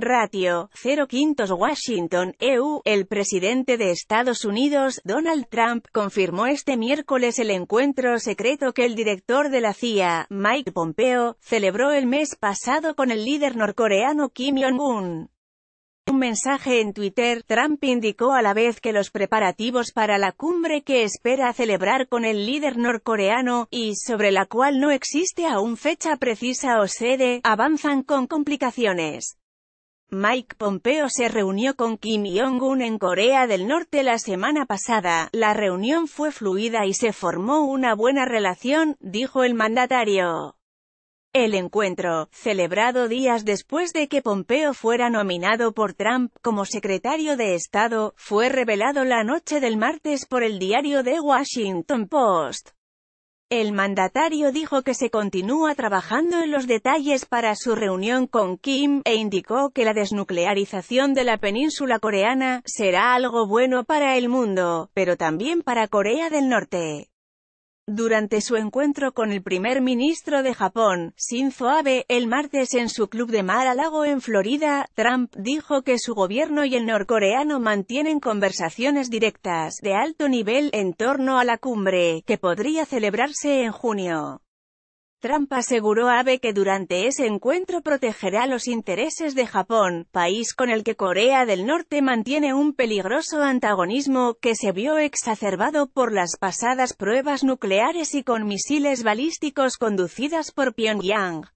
Ratio, 0 quintos Washington, EU, el presidente de Estados Unidos, Donald Trump, confirmó este miércoles el encuentro secreto que el director de la CIA, Mike Pompeo, celebró el mes pasado con el líder norcoreano Kim Jong-un un mensaje en Twitter, Trump indicó a la vez que los preparativos para la cumbre que espera celebrar con el líder norcoreano, y sobre la cual no existe aún fecha precisa o sede, avanzan con complicaciones. Mike Pompeo se reunió con Kim Jong-un en Corea del Norte la semana pasada. La reunión fue fluida y se formó una buena relación, dijo el mandatario. El encuentro, celebrado días después de que Pompeo fuera nominado por Trump como secretario de Estado, fue revelado la noche del martes por el diario The Washington Post. El mandatario dijo que se continúa trabajando en los detalles para su reunión con Kim, e indicó que la desnuclearización de la península coreana, será algo bueno para el mundo, pero también para Corea del Norte. Durante su encuentro con el primer ministro de Japón, Shinzo Abe, el martes en su club de Mar-a-Lago en Florida, Trump dijo que su gobierno y el norcoreano mantienen conversaciones directas de alto nivel en torno a la cumbre, que podría celebrarse en junio. Trump aseguró a Abe que durante ese encuentro protegerá los intereses de Japón, país con el que Corea del Norte mantiene un peligroso antagonismo que se vio exacerbado por las pasadas pruebas nucleares y con misiles balísticos conducidas por Pyongyang.